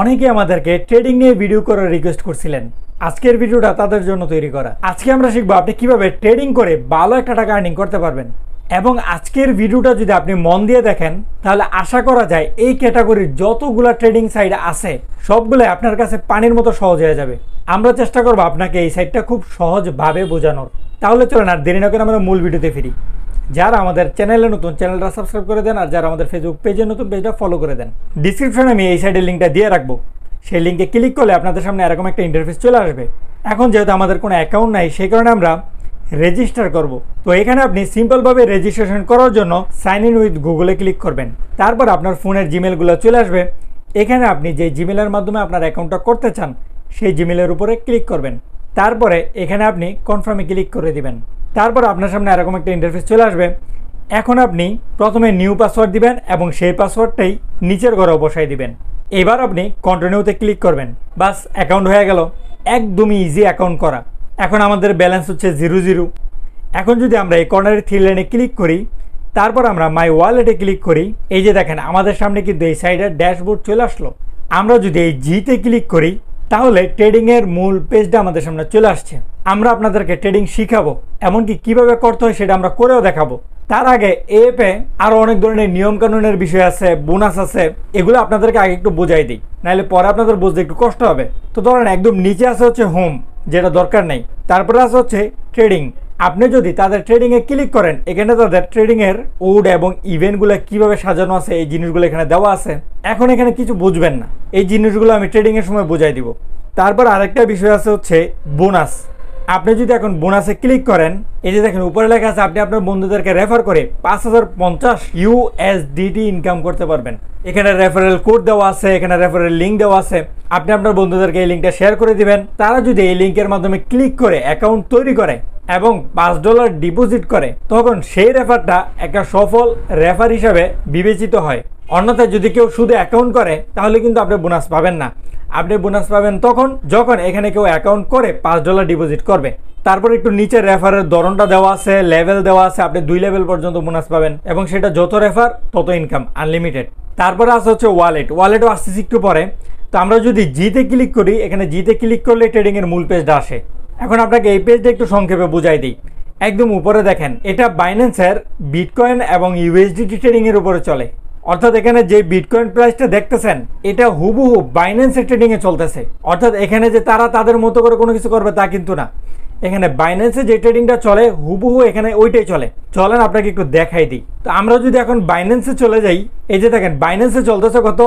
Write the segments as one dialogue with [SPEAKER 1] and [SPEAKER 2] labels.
[SPEAKER 1] অনেকে আমাদেরকে ট্রেডিং নিয়ে ভিডিও করার রিকোয়েস্ট করছিলেন আজকের ভিডিওটা তাদের জন্য তৈরি করা আজকে আমরা শিখবো আপনি কিভাবে ট্রেডিং করে ভালো একটা টাকা আর্নিং করতে পারবেন এবং আজকের ভিডিওটা যদি আপনি মন দিয়ে দেখেন তাহলে আশা করা যায় এই ক্যাটাগরির যতগুলো ট্রেডিং সাইট আছে সবগুলো আপনার কাছে পানির মতো সহজ হয়ে যাবে আমরা চেষ্টা করবো আপনাকে এই সাইটটা খুব সহজভাবে বোঝানোর তাহলে চলেন আর দেরি না করে আমরা মূল ভিডিওতে ফিরি যারা আমাদের চ্যানেলে নতুন চ্যানেলটা সাবস্ক্রাইব করে দেন আর যারা আমাদের ফেসবুক পেজে নতুন পেজটা ফলো করে দেন ডিসক্রিপশনে আমি এই সাইডের লিঙ্কটা দিয়ে রাখবো সেই লিঙ্কে ক্লিক করলে আপনাদের সামনে এরকম একটা ইন্টারফেস চলে আসবে এখন যেহেতু আমাদের কোনো অ্যাকাউন্ট নাই সেই কারণে আমরা রেজিস্টার করব তো এখানে আপনি সিম্পলভাবে রেজিস্ট্রেশন করার জন্য সাইন ইন উইথ গুগলে ক্লিক করবেন তারপর আপনার ফোনের জিমেলগুলো চলে আসবে এখানে আপনি যে জিমেলের মাধ্যমে আপনার অ্যাকাউন্টটা করতে চান সেই জিমেলের উপরে ক্লিক করবেন তারপরে এখানে আপনি কনফার্মে ক্লিক করে দিবেন তারপর আপনার সামনে এরকম একটা ইন্টারফেস চলে আসবে এখন আপনি প্রথমে নিউ পাসওয়ার্ড দিবেন এবং সেই পাসওয়ার্ডটাই নিচের ঘরে বসাই দিবেন এবার আপনি কন্টিনিউতে ক্লিক করবেন বাস অ্যাকাউন্ট হয়ে গেল একদমই ইজি অ্যাকাউন্ট করা এখন আমাদের ব্যালেন্স হচ্ছে জিরো জিরো এখন যদি আমরা এই কর্নারের থ্রি লাইনে ক্লিক করি তারপর আমরা মাই ওয়ালেটে ক্লিক করি এই যে দেখেন আমাদের সামনে কিন্তু এই সাইডে ড্যাশবোর্ড চলে আসলো আমরা যদি এই জিতে ক্লিক করি তাহলে ট্রেডিংয়ের মূল পেজটা আমাদের সামনে চলে আসছে আমরা আপনাদেরকে ট্রেডিং শিখাবো এমনকি কিভাবে করতে হয় সেটা আমরা করেও দেখাবো তার আগে এপে আরও অনেক ধরনের নিয়ম কানুনের বিষয় আছে বোনাস আছে এগুলো আপনাদেরকে আগে একটু বোঝাই দিই নাহলে পরে আপনাদের বুঝতে একটু কষ্ট হবে তো ধরেন একদম নিচে আছে হচ্ছে হোম যেটা দরকার নেই তারপরে আছে হচ্ছে ট্রেডিং আপনি যদি তাদের ট্রেডিংয়ে ক্লিক করেন এখানে তাদের ট্রেডিংয়ের ওড এবং ইভেন্টগুলো কীভাবে সাজানো আছে এই জিনিসগুলো এখানে দেওয়া আছে এখন এখানে কিছু বুঝবেন না এই জিনিসগুলো আমি ট্রেডিংয়ের সময় বোঝাই দিব তারপর আরেকটা বিষয় আছে হচ্ছে বোনাস আপনি যদি এখন বোনাসে ক্লিক করেন এই যে দেখেন উপরে লেখা আছে আপনি আপনার বন্ধুদেরকে রেফার করে পাঁচ হাজার পঞ্চাশ ইউএসডিটি ইনকাম করতে পারবেন এখানে রেফারেল কোড দেওয়া আছে এখানে রেফারেল লিঙ্ক দেওয়া আছে আপনি আপনার বন্ধুদেরকে এই লিঙ্কটা শেয়ার করে দিবেন তারা যদি এই লিঙ্কের মাধ্যমে ক্লিক করে অ্যাকাউন্ট তৈরি করে এবং পাঁচ ডলার ডিপোজিট করে তখন সেই রেফারটা একটা সফল রেফার হিসাবে বিবেচিত হয় অন্যথায় যদি কেউ শুধু অ্যাকাউন্ট করে তাহলে কিন্তু আপনি বোনাস পাবেন না আপনি বোনাস পাবেন তখন যখন এখানে কেউ অ্যাকাউন্ট করে পাঁচ ডলার ডিপোজিট করবে তারপর একটু নিচে রেফারের ধরনটা দেওয়া আছে লেভেল দেওয়া আছে আপনি দুই লেভেল পর্যন্ত বোনাস পাবেন এবং সেটা যত রেফার তত ইনকাম আনলিমিটেড তারপরে আসা হচ্ছে ওয়ালেট ওয়ালেটও আসতেছি একটু পরে তো আমরা যদি জিতে ক্লিক করি এখানে জিতে ক্লিক করলে ট্রেডিংয়ের মূল পেজটা আসে এখন আপনাকে এই পেজটা একটু সংক্ষেপে বুঝাই দিই একদম উপরে দেখেন এটা বাইন্যান্সের বিটকয়েন এবং ট্রেডিং ট্রেডিংয়ের উপরে চলে অর্থাৎ এখানে যে বিটকয়েন প্রাইসটা দেখতেছেন এটা হুবহু বাইন্যান্সের ট্রেডিংয়ে চলতেছে অর্থাৎ এখানে যে তারা তাদের মতো করে কোনো কিছু করবে তা কিন্তু না এখানে বাইন্যান্সে যে ট্রেডিংটা চলে হুবহু এখানে ওইটাই চলে চলেন আপনাকে একটু দেখাই দিই তো আমরা যদি এখন বাইন্যান্সে চলে যাই এই যে দেখেন বাইন্যান্সে চলতেছে কত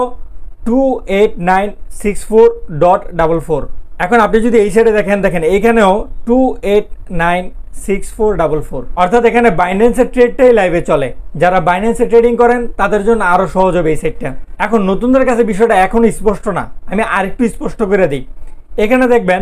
[SPEAKER 1] two eight nine six four dot double four এখন আপনি যদি এই সাইডে দেখেন দেখেন এইখানেও two eight nine six four four অর্থাৎ এখানে বাইন্যান্সের ট্রেডটাই লাইভে চলে যারা বাইন্যান্সে ট্রেডিং করেন তাদের জন্য আরও সহজ হবে এই সেটটা এখন নতুনদের কাছে বিষয়টা এখন স্পষ্ট না আমি আরেকটু স্পষ্ট করে দিই এখানে দেখবেন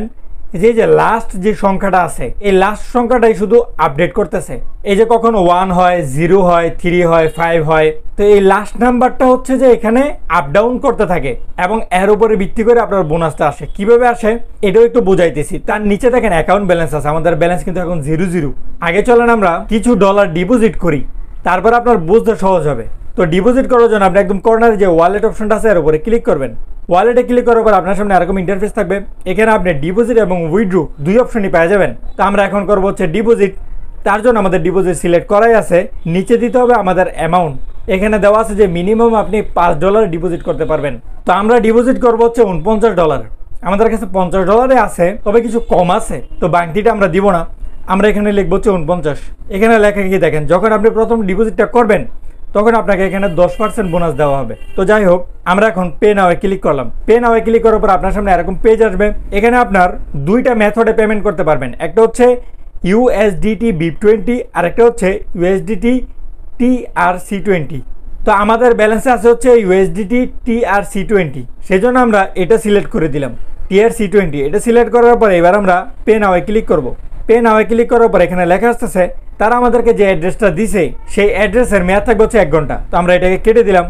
[SPEAKER 1] যে যে লাস্ট যে সংখ্যাটা আছে এই লাস্ট সংখ্যাটাই শুধু আপডেট করতেছে এই যে কখন ওয়ান হয় জিরো হয় থ্রি হয় ফাইভ হয় তো এই লাস্ট নাম্বারটা হচ্ছে যে এখানে আপ ডাউন করতে থাকে এবং এর উপরে ভিত্তি করে আপনার বোনাসটা আসে কিভাবে আসে এটাও একটু বোঝাইতেছি তার নিচে দেখেন অ্যাকাউন্ট ব্যালেন্স আছে আমাদের ব্যালেন্স কিন্তু এখন জিরো জিরো আগে চলেন আমরা কিছু ডলার ডিপোজিট করি তারপর আপনার বুঝতে সহজ হবে তো ডিপোজিট করার জন্য আপনি একদম কর্নারে যে ওয়ালেট অপশনটা আছে এর উপরে ক্লিক করবেন ওয়ালেটে ক্লিক করার পর আপনার সামনে এরকম ইন্টারফেস থাকবে এখানে আপনি ডিপোজিট এবং উইড্রু দুই অপশনই পেয়ে যাবেন তো আমরা এখন করবো হচ্ছে ডিপোজিট তার জন্য আমাদের ডিপোজিট সিলেক্ট করাই আছে নিচে দিতে হবে আমাদের অ্যামাউন্ট এখানে দেওয়া আছে যে মিনিমাম আপনি পাঁচ ডলার ডিপোজিট করতে পারবেন তো আমরা ডিপোজিট করবো হচ্ছে উনপঞ্চাশ ডলার আমাদের কাছে পঞ্চাশ ডলারে আছে তবে কিছু কম আছে তো বাংটিটা আমরা দিব না আমরা এখানে লিখবো হচ্ছে উনপঞ্চাশ এখানে লেখা কি দেখেন যখন আপনি প্রথম ডিপোজিটটা করবেন তখন আপনাকে এখানে দশ পার্সেন্ট বোনাস দেওয়া হবে তো যাই হোক আমরা এখন পে নাওয়ে ক্লিক করলাম পে নাওয়ে ক্লিক করার পর আপনার সামনে এরকম পেজ আসবে এখানে আপনার দুইটা মেথডে পেমেন্ট করতে পারবেন একটা হচ্ছে ইউএসডিটি বিপ টোয়েন্টি আর একটা হচ্ছে USDT T R C twenty তো আমাদের ব্যালেন্সে আছে হচ্ছে USDT T R C twenty আমরা এটা সিলেক্ট করে দিলাম টি আর সি টোয়েন্টি এটা সিলেক্ট করার পরে এবার আমরা পে নাওয়ায় ক্লিক করব পে নাওয়ে ক্লিক করার পর এখানে লেখা আসতেছে তারা আমাদেরকে যে অ্যাড্রেসটা দিছে সেই অ্যাড্রেসের মেয়াদ থাকবে হচ্ছে এক ঘন্টা তো আমরা এটাকে কেটে দিলাম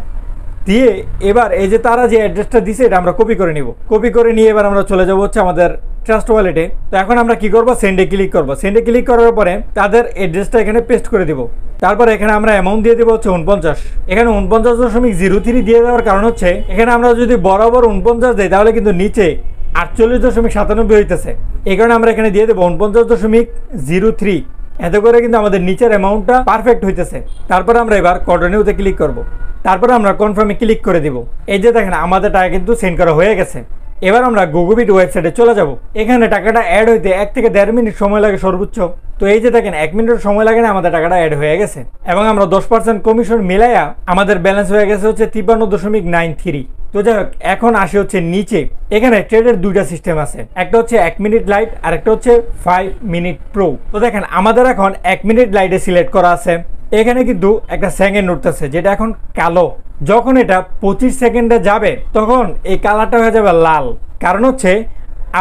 [SPEAKER 1] দিয়ে এবার এই যে তারা যে অ্যাড্রেসটা দিছে এটা আমরা কপি করে নিব কপি করে নিয়ে এবার আমরা চলে যাব হচ্ছে আমাদের ট্রাস্ট ওয়ালেটে তো এখন আমরা কি করব সেন্ডে ক্লিক করব সেন্ডে ক্লিক করার পরে তাদের অ্যাড্রেসটা এখানে পেস্ট করে দিব তারপর এখানে আমরা অ্যামাউন্ট দিয়ে দেবো হচ্ছে উনপঞ্চাশ এখানে উনপঞ্চাশ দশমিক জিরো থ্রি দিয়ে দেওয়ার কারণ হচ্ছে এখানে আমরা যদি বরাবর উনপঞ্চাশ দিই তাহলে কিন্তু নিচে আটচল্লিশ দশমিক সাতানব্বই হইতেছে এই কারণে আমরা এখানে দিয়ে দেবো উনপঞ্চাশ দশমিক জিরো থ্রি এতে করে কিন্তু আমাদের নিচের অ্যামাউন্টটা পারফেক্ট হইতেছে তারপর আমরা এবার কটনিউতে ক্লিক করব। তারপরে আমরা কনফার্মে ক্লিক করে দিব এই যে দেখেন আমাদের টাকা কিন্তু সেন্ড করা হয়ে গেছে এবার আমরা গুগুবিট ওয়েবসাইটে চলে যাব এখানে টাকাটা অ্যাড হইতে এক থেকে দেড় মিনিট সময় লাগে সর্বোচ্চ তো এই যে দেখেন এক মিনিটের সময় লাগে না আমাদের টাকাটা অ্যাড হয়ে গেছে এবং আমরা দশ পার্সেন্ট কমিশন মিলাইয়া আমাদের ব্যালেন্স হয়ে গেছে হচ্ছে তিপ্পান্ন দশমিক নাইন থ্রি তো যাই হোক এখন আসে হচ্ছে নিচে এখানে ট্রেডের দুইটা সিস্টেম আছে একটা হচ্ছে এক মিনিট লাইট আর একটা হচ্ছে ফাইভ মিনিট প্রো তো দেখেন আমাদের এখন এক মিনিট লাইটে সিলেক্ট করা আছে এখানে কিন্তু একটা স্যাঙের আছে যেটা এখন কালো যখন এটা পঁচিশ সেকেন্ডে যাবে তখন এই কালারটা হয়ে যাবে লাল কারণ হচ্ছে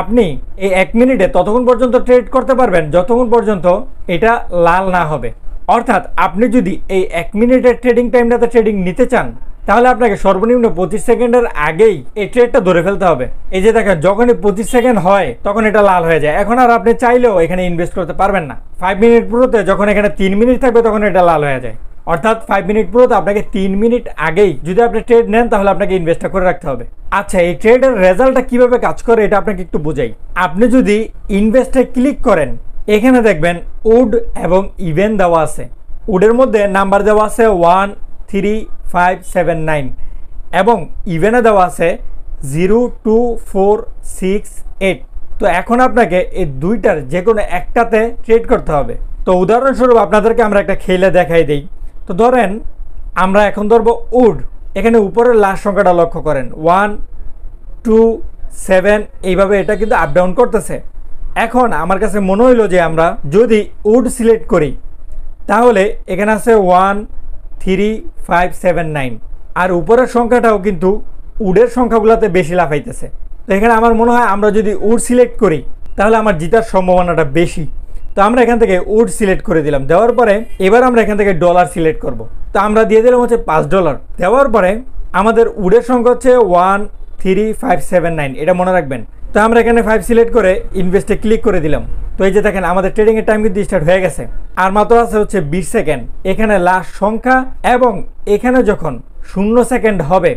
[SPEAKER 1] আপনি এই এক মিনিটে ততক্ষণ পর্যন্ত ট্রেড করতে পারবেন যতক্ষণ পর্যন্ত এটা লাল না হবে অর্থাৎ আপনি যদি এই এক মিনিটের ট্রেডিং টাইমটাতে ট্রেডিং নিতে চান তাহলে আপনাকে সর্বনিম্ন পঁচিশ সেকেন্ডের আগেই এই ট্রেডটা ধরে ফেলতে হবে এই যে দেখেন যখনই পঁচিশ সেকেন্ড হয় তখন এটা লাল হয়ে যায় এখন আর আপনি চাইলেও এখানে ইনভেস্ট করতে পারবেন না ফাইভ মিনিট পুরোতে যখন এখানে তিন মিনিট থাকবে তখন এটা লাল হয়ে যায় অর্থাৎ ফাইভ মিনিট পুরোতে আপনাকে তিন মিনিট আগেই যদি আপনি ট্রেড নেন তাহলে আপনাকে ইনভেস্টটা করে রাখতে হবে আচ্ছা এই ট্রেডের রেজাল্টটা কীভাবে কাজ করে এটা আপনাকে একটু বোঝাই আপনি যদি ইনভেস্টে ক্লিক করেন এখানে দেখবেন উড এবং ইভেন দেওয়া আছে উডের মধ্যে নাম্বার দেওয়া আছে one three five seven nine এবং ইভেনে দেওয়া আছে zero two four six eight তো এখন আপনাকে এই দুইটার যে কোনো একটাতে ট্রেড করতে হবে তো উদাহরণস্বরূপ আপনাদেরকে আমরা একটা খেলে দেখাই দিই তো ধরেন আমরা এখন ধরবো উড এখানে উপরের লাস্ট সংখ্যাটা লক্ষ্য করেন ওয়ান টু সেভেন এইভাবে এটা কিন্তু আপ ডাউন করতেছে এখন আমার কাছে মনে হইল যে আমরা যদি উড সিলেক্ট করি তাহলে এখানে আছে one three five seven nine আর উপরের সংখ্যাটাও কিন্তু উডের সংখ্যাগুলোতে বেশি লাফাইতেছে তো এখানে আমার মনে হয় আমরা যদি উড সিলেক্ট করি তাহলে আমার জিতার সম্ভাবনাটা বেশি তো আমরা এখান থেকে উড সিলেক্ট করে দিলাম দেওয়ার পরে এবার আমরা এখান থেকে ডলার সিলেক্ট করব। তো আমরা দিয়ে দিলাম হচ্ছে পাঁচ ডলার দেওয়ার পরে আমাদের উডের সংখ্যা হচ্ছে one three five seven nine এটা মনে রাখবেন তো আমরা এখানে ফাইভ সিলেক্ট করে ইনভেস্টে ক্লিক করে দিলাম তো এই যে দেখেন আমাদের ট্রেডিংয়ের টাইম কিন্তু স্টার্ট হয়ে গেছে আর মাত্র আছে হচ্ছে বিশ সেকেন্ড এখানে লাস্ট সংখ্যা এবং এখানে যখন শূন্য সেকেন্ড হবে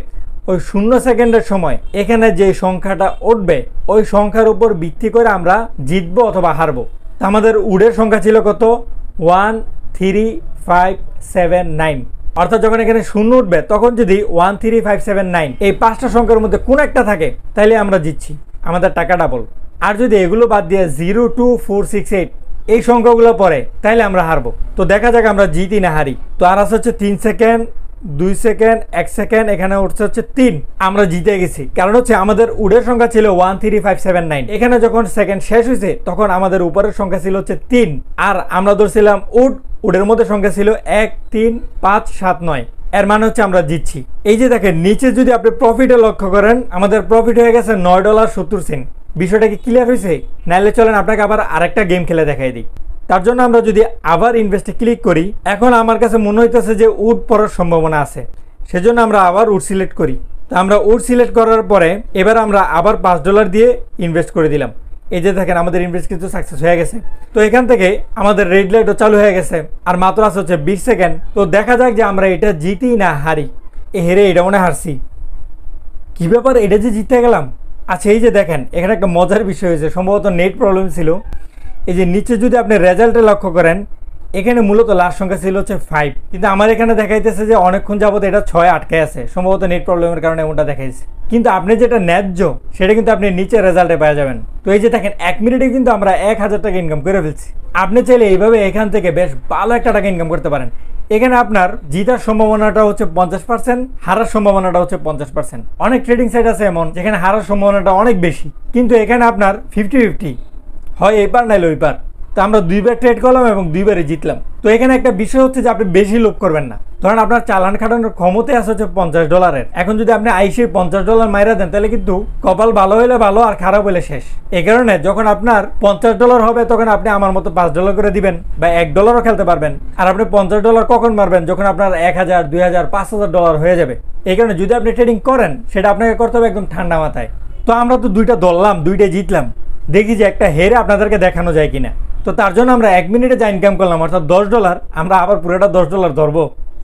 [SPEAKER 1] ওই শূন্য সেকেন্ডের সময় এখানে যে সংখ্যাটা উঠবে ওই সংখ্যার উপর ভিত্তি করে আমরা জিতবো অথবা হারবো আমাদের উডের সংখ্যা ছিল কত one three five seven nine অর্থাৎ যখন এখানে শূন্য উঠবে তখন যদি one three five seven nine এই পাঁচটা সংখ্যার মধ্যে কোন একটা থাকে তাহলে আমরা জিতছি আমাদের টাকা ডাবল আর যদি এগুলো বাদ দিয়ে zero two four six eight এই সংখ্যাগুলো পরে তাহলে আমরা হারবো তো দেখা যাক আমরা জিতি না হারি তো আর আছে হচ্ছে তিন সেকেন্ড দুই সেকেন্ড এক সেকেন্ড এখানে উঠছে হচ্ছে তিন আমরা জিতে গেছি কারণ হচ্ছে আমাদের উডের সংখ্যা ছিল one three five seven nine এখানে যখন সেকেন্ড শেষ হয়েছে তখন আমাদের উপরের সংখ্যা ছিল হচ্ছে তিন আর আমরা ধরছিলাম উড উডের মধ্যে সংখ্যা ছিল এক তিন পাঁচ সাত নয় এর মানে হচ্ছে আমরা জিতছি এই যে দেখেন নিচে যদি আপনি প্রফিটে লক্ষ্য করেন আমাদের প্রফিট হয়ে গেছে নয় ডলার সত্তর সেন্ট বিষয়টা কি ক্লিয়ার হয়েছে নাহলে চলেন আপনাকে আবার আরেকটা গেম খেলে দেখাই দিই তার জন্য আমরা যদি আবার ইনভেস্টে ক্লিক করি এখন আমার কাছে মনে হইতেছে যে উড পড়ার সম্ভাবনা আছে সেজন্য আমরা আবার উড সিলেক্ট করি তা আমরা উড সিলেক্ট করার পরে এবার আমরা আবার পাঁচ ডলার দিয়ে ইনভেস্ট করে দিলাম এই যে দেখেন আমাদের ইনভেস্ট কিন্তু সাকসেস হয়ে গেছে তো এখান থেকে আমাদের রেড লাইটও চালু হয়ে গেছে আর মাত্র আছে হচ্ছে বিশ সেকেন্ড তো দেখা যাক যে আমরা এটা জিতি না হারি এ হেরে এটা মনে হারছি কী ব্যাপার এটা যে জিতে গেলাম আচ্ছা এই যে দেখেন এখানে একটা মজার বিষয় হয়েছে সম্ভবত নেট প্রবলেম ছিল এই যে নিচে যদি আপনি রেজাল্টে লক্ষ্য করেন এখানে মূলত লাস্ট সংখ্যা ছিল হচ্ছে ফাইভ কিন্তু আমার এখানে দেখাইতেছে যে অনেকক্ষণ যাবত এটা ছয় আটকে আছে সম্ভবত নেট প্রবলেমের কারণে এমনটা দেখাইছে কিন্তু আপনি যেটা ন্যায্য সেটা কিন্তু আপনি নিচে রেজাল্টে পাওয়া যাবেন তো এই যে দেখেন এক মিনিটে কিন্তু আমরা এক হাজার টাকা ইনকাম করে ফেলছি আপনি চাইলে এইভাবে এখান থেকে বেশ ভালো একটা টাকা ইনকাম করতে পারেন এখানে আপনার জিতার সম্ভাবনাটা হচ্ছে পঞ্চাশ পার্সেন্ট হারার সম্ভাবনাটা হচ্ছে পঞ্চাশ পার্সেন্ট অনেক ট্রেডিং সাইট আছে এমন যেখানে হারার সম্ভাবনাটা অনেক বেশি কিন্তু এখানে আপনার ফিফটি ফিফটি হয় এই পার নাইলে ওই পার তো আমরা দুইবার ট্রেড করলাম এবং দুইবারে জিতলাম তো এখানে একটা বিষয় হচ্ছে যে আপনি বেশি লোভ করবেন না ধরেন আপনার চালান খাটানোর ক্ষমতা আছে হচ্ছে পঞ্চাশ ডলারের এখন যদি আপনি আইসে পঞ্চাশ ডলার মাইরা দেন তাহলে কিন্তু কপাল ভালো হলে ভালো আর খারাপ হলে শেষ এ কারণে যখন আপনার পঞ্চাশ ডলার হবে তখন আপনি আমার মতো পাঁচ ডলার করে দিবেন বা এক ডলারও খেলতে পারবেন আর আপনি পঞ্চাশ ডলার কখন মারবেন যখন আপনার এক হাজার দুই হাজার পাঁচ হাজার ডলার হয়ে যাবে এই কারণে যদি আপনি ট্রেডিং করেন সেটা আপনাকে করতে হবে একদম ঠান্ডা মাথায় তো আমরা তো দুইটা দললাম দুইটাই জিতলাম দেখি যে একটা হেরে আপনাদেরকে দেখানো যায় কিনা তো তার জন্য আমরা এক মিনিটে যা ইনকাম করলাম অর্থাৎ দশ ডলার আমরা আবার পুরোটা দশ ডলার ধরবো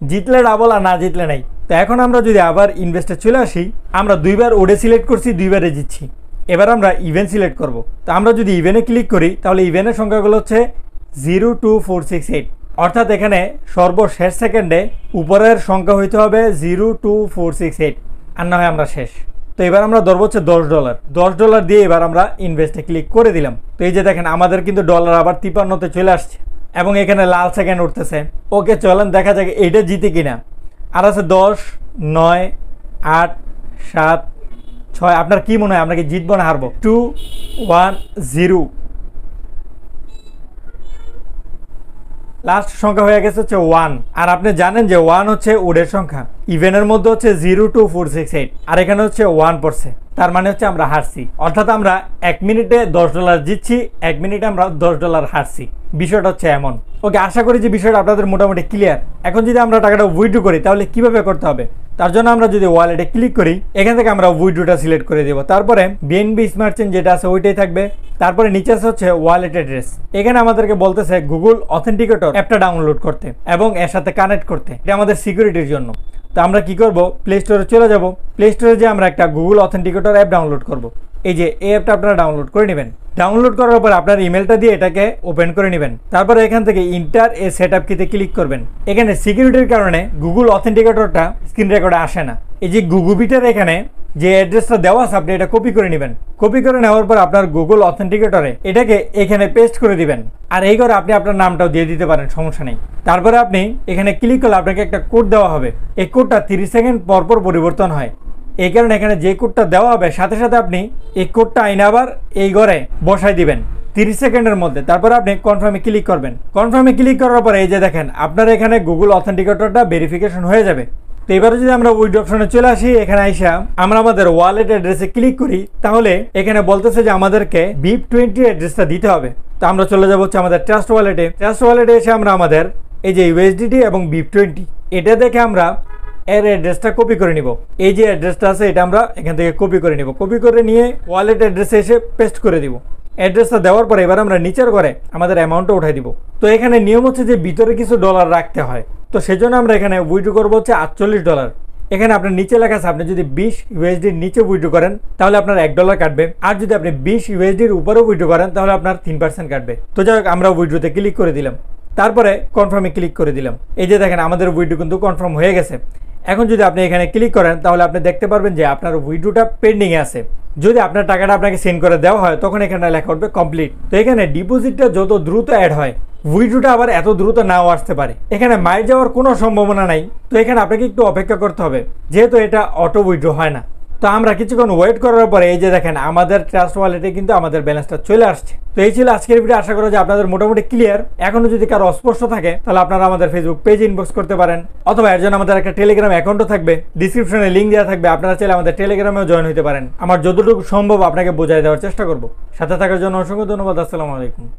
[SPEAKER 1] জিতলে ডাবল আর না জিতলে নাই তো এখন আমরা যদি আবার ইনভেস্টে চলে আসি আমরা দুইবার ওডে সিলেক্ট e করছি দুইবারে জিতছি এবার আমরা ইভেন্ট সিলেক্ট করব তো আমরা যদি ইভেনে ক্লিক করি তাহলে ইভেনের সংখ্যাগুলো হচ্ছে zero two four six eight অর্থাৎ এখানে সর্বশেষ সেকেন্ডে উপরের সংখ্যা হইতে হবে zero two four six eight আর না হয় আমরা শেষ তো এবার আমরা ধরবো হচ্ছে দশ ডলার দশ ডলার দিয়ে এবার আমরা ইনভেস্টে ক্লিক করে দিলাম তো এই যে দেখেন আমাদের কিন্তু ডলার আবার তিপান্নতে চলে আসছে এবং এখানে লাল সেকেন্ড উঠতেছে ওকে চলেন দেখা যাক এটা জিতে কিনা আর আছে দশ নয় আট সাত ছয় আপনার কি মনে হয় আপনাকে জিতবো না হারবো টু ওয়ান জিরো লাস্ট সংখ্যা হয়ে গেছে হচ্ছে ওয়ান আর আপনি জানেন যে ওয়ান হচ্ছে উডের সংখ্যা ইভেনের মধ্যে হচ্ছে zero two four six eight আর এখানে হচ্ছে ওয়ান পড়ছে তার মানে হচ্ছে আমরা হারছি অর্থাৎ আমরা এক মিনিটে দশ ডলার জিতছি এক মিনিটে আমরা দশ ডলার হারছি বিষয়টা হচ্ছে এমন ওকে আশা করি যে বিষয়টা আপনাদের মোটামুটি ক্লিয়ার এখন যদি আমরা টাকাটা উইড্রো করি তাহলে কিভাবে করতে হবে তার জন্য আমরা যদি ওয়ালেটে ক্লিক করি এখান থেকে আমরা উইড্রোটা সিলেক্ট করে দেবো তারপরে বিএনবি স্মার্ট চেন যেটা আছে ওইটাই থাকবে তারপরে নিচে আছে হচ্ছে ওয়ালেট অ্যাড্রেস এখানে আমাদেরকে বলতেছে গুগল অথেন্টিকেটর অ্যাপটা ডাউনলোড করতে এবং এর সাথে কানেক্ট করতে এটা আমাদের সিকিউরিটির জন্য তো আমরা কি করব প্লে স্টোরে চলে যাব প্লে স্টোরে যে আমরা একটা গুগল অথেন্টিকেটর অ্যাপ ডাউনলোড করব এই যে এই অ্যাপটা আপনারা ডাউনলোড করে নেবেন ডাউনলোড করার পর আপনার ইমেলটা দিয়ে এটাকে ওপেন করে নেবেন তারপরে এখান থেকে ইন্টার এ সেট আপ কিতে ক্লিক করবেন এখানে সিকিউরিটির কারণে গুগল অথেন্টিকেটরটা স্ক্রিন রেকর্ডে আসে না এই যে গুগুবিটার এখানে যে অ্যাড্রেসটা দেওয়া আছে আপনি এটা কপি করে নেবেন কপি করে নেওয়ার পর আপনার গুগল অথেন্টিকেটরে এটাকে এখানে পেস্ট করে দিবেন আর এই করে আপনি আপনার নামটাও দিয়ে দিতে পারেন সমস্যা নেই তারপরে আপনি এখানে ক্লিক করলে আপনাকে একটা কোড দেওয়া হবে এই কোডটা তিরিশ সেকেন্ড পরপর পরিবর্তন হয় এই কারণে এখানে যে কোডটা দেওয়া হবে সাথে সাথে আপনি এই কোডটা আইনে আবার এই ঘরে বসাই দিবেন তিরিশ সেকেন্ডের মধ্যে তারপর আপনি কনফার্মে ক্লিক করবেন কনফার্মে ক্লিক করার পরে এই যে দেখেন আপনার এখানে গুগল অথেন্টিকেটরটা ভেরিফিকেশন হয়ে যাবে তো এবারে যদি আমরা উইড অপশনে চলে আসি এখানে আইসা আমরা আমাদের ওয়ালেট অ্যাড্রেসে ক্লিক করি তাহলে এখানে বলতেছে যে আমাদেরকে বিপ টোয়েন্টি অ্যাড্রেসটা দিতে হবে তো আমরা চলে যাবো হচ্ছে আমাদের ট্রাস্ট ওয়ালেটে ট্রাস্ট ওয়ালেটে এসে আমরা আমাদের এই যে ইউএসডিটি এবং বিপ টোয়েন্টি এটা দেখে আমরা এর অ্যাড্রেসটা কপি করে নিব এই যে অ্যাড্রেসটা আছে এটা আমরা এখান থেকে কপি করে নিব কপি করে নিয়ে ওয়ালেট অ্যাড্রেসে এসে পেস্ট করে দিব অ্যাড্রেসটা দেওয়ার পরে এবার আমরা নিচের ঘরে আমাদের অ্যামাউন্টটা উঠাই দিব তো এখানে নিয়ম হচ্ছে যে ভিতরে কিছু ডলার রাখতে হয় তো সেজন্য আমরা এখানে উইড্রো করবো হচ্ছে আটচল্লিশ ডলার এখানে আপনার নিচে লেখা আছে আপনি যদি বিশ ইউএসডির নিচে উইড্রো করেন তাহলে আপনার এক ডলার কাটবে আর যদি আপনি বিশ ইউএসডির উপরে উইড্রো করেন তাহলে আপনার তিন পার্সেন্ট কাটবে তো যাই হোক আমরা উইড্রোতে ক্লিক করে দিলাম তারপরে কনফার্মে ক্লিক করে দিলাম এই যে দেখেন আমাদের উইড্রো কিন্তু কনফার্ম হয়ে গেছে এখন যদি আপনি এখানে ক্লিক করেন তাহলে আপনি দেখতে পারবেন যে আপনার উইড্রোটা পেন্ডিংয়ে আছে যদি আপনার টাকাটা আপনাকে সেন্ড করে দেওয়া হয় তখন এখানে লেখা উঠবে কমপ্লিট তো এখানে ডিপোজিটটা যত দ্রুত অ্যাড হয় উইড্রোটা আবার এত দ্রুত নাও আসতে পারে এখানে মায়ের যাওয়ার কোনো সম্ভাবনা নাই তো এখানে আপনাকে একটু অপেক্ষা করতে হবে যেহেতু এটা অটো উইড্রো হয় না তো আমরা কিছুক্ষণ ওয়েট করার পরে এই যে দেখেন আমাদের ট্রাস্ট ওয়ালেটে কিন্তু আমাদের ব্যালেন্সটা চলে আসছে তো এই ছিল আজকের ভিডিও আশা করা যে আপনাদের মোটামুটি ক্লিয়ার এখনো যদি কারো অস্পষ্ট থাকে তাহলে আপনারা আমাদের ফেসবুক পেজ ইনবক্স করতে পারেন অথবা এর জন্য আমাদের একটা টেলিগ্রাম অ্যাকাউন্টও থাকবে ডিসক্রিপশনে লিঙ্ক দেওয়া থাকবে আপনারা চাইলে আমাদের টেলিগ্রামেও জয়েন হতে পারেন আমার যতটুকু সম্ভব আপনাকে বোঝাই দেওয়ার চেষ্টা করব সাথে থাকার জন্য অসংখ্য ধন্যবাদ আসসালামু আলাইকুম